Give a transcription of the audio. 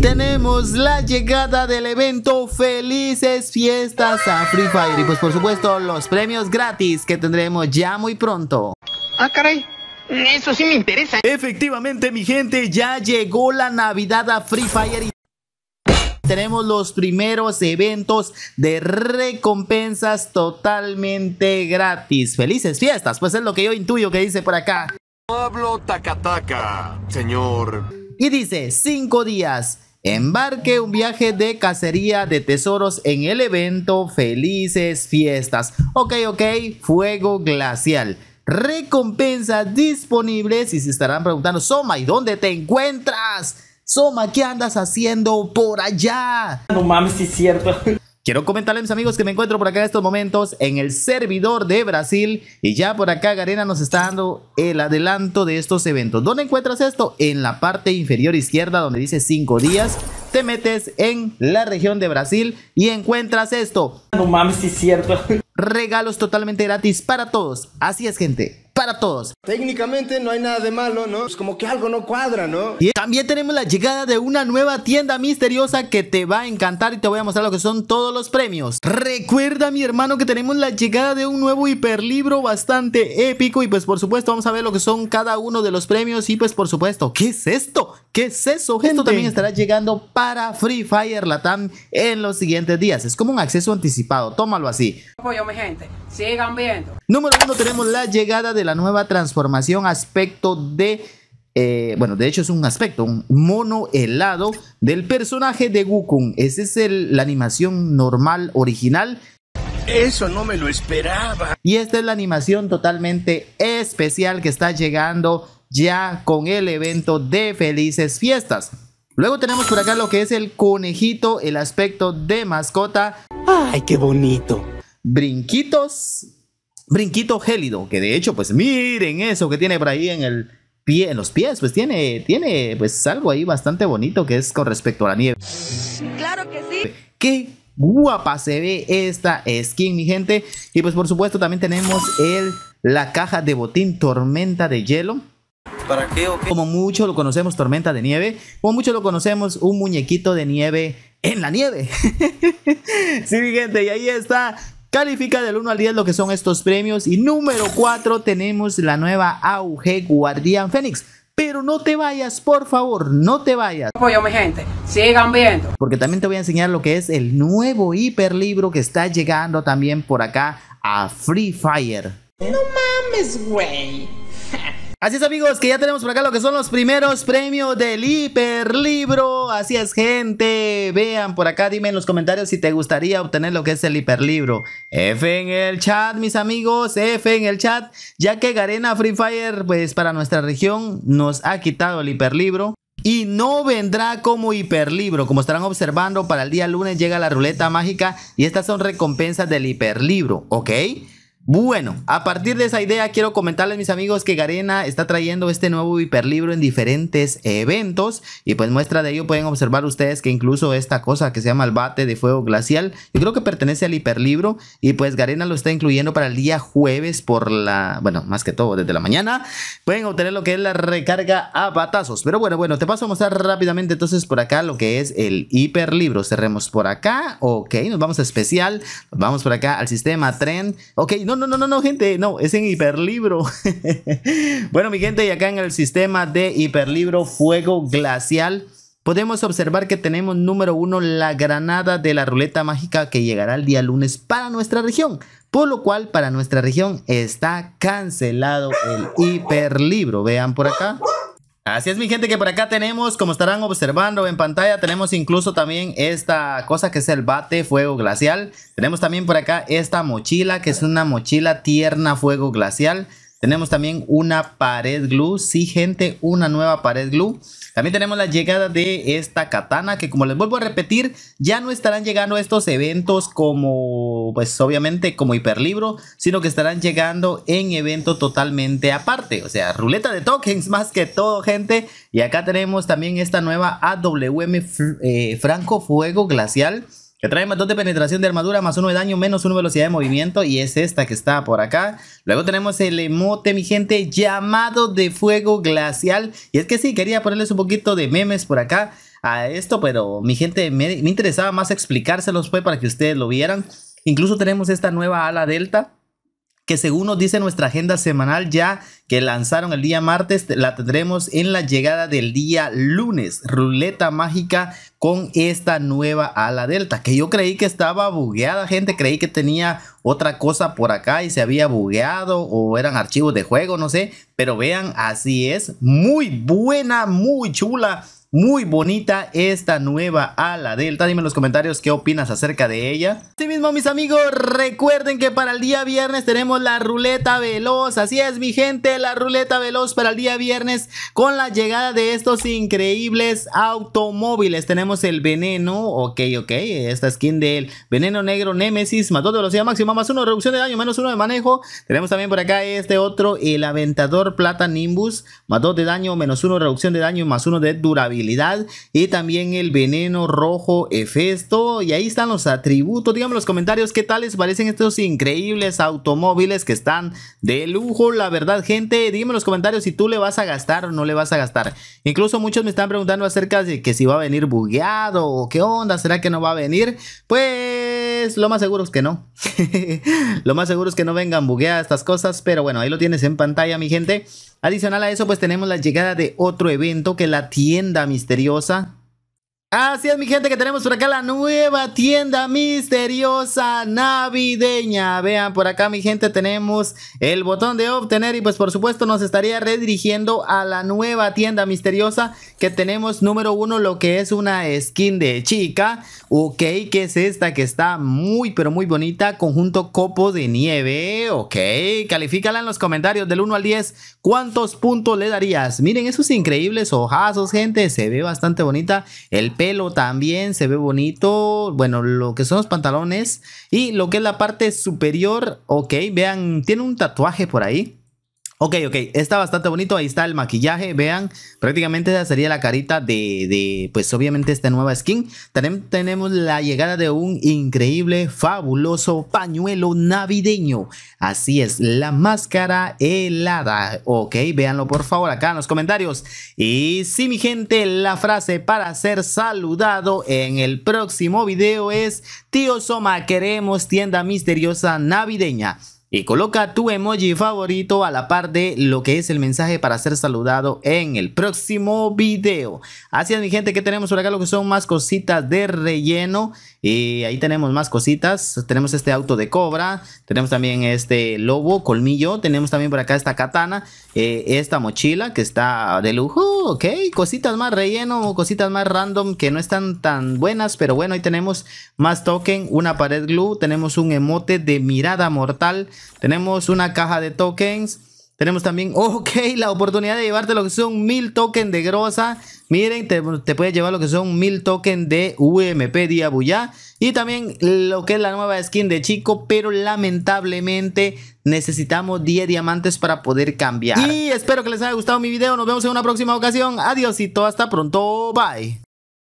Tenemos la llegada del evento Felices Fiestas a Free Fire y pues por supuesto los premios gratis que tendremos ya muy pronto. Ah, caray. Eso sí me interesa. Efectivamente, mi gente, ya llegó la Navidad a Free Fire y tenemos los primeros eventos de recompensas totalmente gratis. Felices fiestas, pues es lo que yo intuyo que dice por acá. Pablo Takataka, señor. Y dice, cinco días Embarque un viaje de cacería de tesoros en el evento Felices Fiestas. Ok, ok, fuego glacial. Recompensa disponibles y se estarán preguntando, Soma, ¿y dónde te encuentras? Soma, ¿qué andas haciendo por allá? No mames, es cierto. Quiero comentarles, mis amigos, que me encuentro por acá en estos momentos en el servidor de Brasil y ya por acá Garena nos está dando el adelanto de estos eventos. ¿Dónde encuentras esto? En la parte inferior izquierda donde dice 5 días. Te metes en la región de Brasil y encuentras esto. No mames, es cierto. Regalos totalmente gratis para todos. Así es, gente para todos. Técnicamente no hay nada de malo, ¿no? Es como que algo no cuadra, ¿no? Y también tenemos la llegada de una nueva tienda misteriosa que te va a encantar y te voy a mostrar lo que son todos los premios. Recuerda, mi hermano, que tenemos la llegada de un nuevo hiperlibro bastante épico y pues por supuesto vamos a ver lo que son cada uno de los premios y pues por supuesto, ¿qué es esto? Que es eso? Esto también estará llegando para Free Fire Latam en los siguientes días. Es como un acceso anticipado, tómalo así. Apoyo mi gente, sigan viendo. Número uno tenemos la llegada de la nueva transformación aspecto de... Eh, bueno, de hecho es un aspecto, un mono helado del personaje de Wukong. Esa es la animación normal original. Eso no me lo esperaba. Y esta es la animación totalmente especial que está llegando ya con el evento de felices fiestas. Luego tenemos por acá lo que es el conejito, el aspecto de mascota. ¡Ay, qué bonito! Brinquitos, brinquito gélido, que de hecho, pues miren eso que tiene por ahí en el pie, en los pies, pues tiene, tiene pues algo ahí bastante bonito que es con respecto a la nieve. ¡Claro que sí! ¡Qué guapa se ve esta skin, mi gente! Y pues por supuesto también tenemos el, la caja de botín tormenta de hielo como mucho lo conocemos, tormenta de nieve. Como mucho lo conocemos, un muñequito de nieve en la nieve. sí, gente, y ahí está. Califica del 1 al 10 lo que son estos premios. Y número 4 tenemos la nueva AUG Guardian Fénix. Pero no te vayas, por favor, no te vayas. Apoyo, mi gente, sigan viendo. Porque también te voy a enseñar lo que es el nuevo hiperlibro que está llegando también por acá a Free Fire. No mames, güey. Así es amigos, que ya tenemos por acá lo que son los primeros premios del hiperlibro. Así es gente, vean por acá, dime en los comentarios si te gustaría obtener lo que es el hiperlibro. F en el chat mis amigos, F en el chat, ya que Garena Free Fire pues para nuestra región nos ha quitado el hiperlibro. Y no vendrá como hiperlibro, como estarán observando, para el día lunes llega la ruleta mágica y estas son recompensas del hiperlibro, ¿ok? Bueno, a partir de esa idea quiero comentarles mis amigos que Garena está trayendo este nuevo hiperlibro en diferentes eventos y pues muestra de ello pueden observar ustedes que incluso esta cosa que se llama el bate de fuego glacial, yo creo que pertenece al hiperlibro y pues Garena lo está incluyendo para el día jueves por la, bueno, más que todo desde la mañana, pueden obtener lo que es la recarga a batazos, pero bueno, bueno, te paso a mostrar rápidamente entonces por acá lo que es el hiperlibro, cerremos por acá, ok, nos vamos a especial, vamos por acá al sistema tren, ok, no, no, no, no, no, gente, no, es en hiperlibro. bueno, mi gente, y acá en el sistema de hiperlibro Fuego Glacial, podemos observar que tenemos número uno la granada de la ruleta mágica que llegará el día lunes para nuestra región. Por lo cual, para nuestra región está cancelado el hiperlibro. Vean por acá. Así es mi gente que por acá tenemos, como estarán observando en pantalla, tenemos incluso también esta cosa que es el bate fuego glacial. Tenemos también por acá esta mochila que es una mochila tierna fuego glacial. Tenemos también una pared glue, sí gente, una nueva pared glue. También tenemos la llegada de esta katana que como les vuelvo a repetir ya no estarán llegando estos eventos como pues obviamente como hiperlibro sino que estarán llegando en evento totalmente aparte. O sea ruleta de tokens más que todo gente. Y acá tenemos también esta nueva AWM eh, Franco Fuego Glacial que trae más 2 de penetración de armadura, más 1 de daño, menos 1 velocidad de movimiento y es esta que está por acá. Luego tenemos el emote, mi gente, llamado de fuego glacial. Y es que sí, quería ponerles un poquito de memes por acá a esto, pero mi gente, me, interesaba más explicárselos pues para que ustedes lo vieran. Incluso tenemos esta nueva ala delta que según nos dice nuestra agenda semanal ya que lanzaron el día martes, la tendremos en la llegada del día lunes, ruleta mágica con esta nueva ala delta, que yo creí que estaba bugueada, gente, creí que tenía otra cosa por acá y se había bugueado o eran archivos de juego, no sé, pero vean, así es, muy buena, muy chula muy bonita esta nueva ala delta. Dime en los comentarios qué opinas acerca de ella. Así mismo, mis amigos, recuerden que para el día viernes tenemos la ruleta veloz. Así es, mi gente, la ruleta veloz para el día viernes con la llegada de estos increíbles automóviles. Tenemos el veneno, ok, ok, esta skin del veneno negro Nemesis, más 2 de velocidad máxima, más 1 reducción de daño, menos 1 de manejo. Tenemos también por acá este otro, el aventador plata Nimbus, más 2 de daño, menos 1 reducción de daño, más 1 de durabilidad y también el veneno rojo efesto Y ahí están los atributos. Díganme en los comentarios qué tal les parecen estos increíbles automóviles que están de lujo. La verdad, gente, díganme en los comentarios si tú le vas a gastar o no le vas a gastar. Incluso muchos me están preguntando acerca de que si va a venir bugueado o qué onda, será que no va a venir. Pues lo más seguro es que no. lo más seguro es que no vengan bugueadas estas cosas, pero bueno, ahí lo tienes en pantalla, mi gente. Adicional a eso, pues tenemos la llegada de otro evento que la tienda misteriosa Así es mi gente que tenemos por acá la nueva tienda misteriosa navideña. Vean por acá mi gente tenemos el botón de obtener y pues por supuesto nos estaría redirigiendo a la nueva tienda misteriosa que tenemos número uno lo que es una skin de chica. Ok, que es esta que está muy pero muy bonita. Conjunto copo de nieve. Ok, califícala en los comentarios del 1 al 10. ¿Cuántos puntos le darías? Miren esos increíbles ojazos gente. Se ve bastante bonita. El pelo también se ve bonito. Bueno, lo que son los pantalones y lo que es la parte superior, ok, vean, tiene un tatuaje por ahí. Ok, ok, está bastante bonito, ahí está el maquillaje, vean, prácticamente sería la carita de, de pues obviamente esta nueva skin. tenemos la llegada de un increíble, fabuloso pañuelo navideño, así es, la máscara helada, ok, véanlo por favor acá en los comentarios. Y sí mi gente, la frase para ser saludado en el próximo video es, tío Soma, queremos tienda misteriosa navideña y coloca tu emoji favorito a la par de lo que es el mensaje para ser saludado en el próximo video. Así es mi gente que tenemos por acá lo que son más cositas de relleno y ahí tenemos más cositas. Tenemos este auto de cobra, tenemos también este lobo, colmillo, tenemos también por acá esta katana, eh, esta mochila que está de lujo, ok. Cositas más relleno, cositas más random que no están tan buenas, pero bueno, ahí tenemos más token, una pared glue, tenemos un emote de mirada mortal. Tenemos una caja de tokens. Tenemos también, ok, la oportunidad de llevarte lo que son mil tokens de grosa. Miren, te, te puedes llevar lo que son mil tokens de UMP Diabuya. Y también lo que es la nueva skin de Chico, pero lamentablemente necesitamos 10 diamantes para poder cambiar. Y espero que les haya gustado mi video. Nos vemos en una próxima ocasión. Adiós y todo hasta pronto. Bye.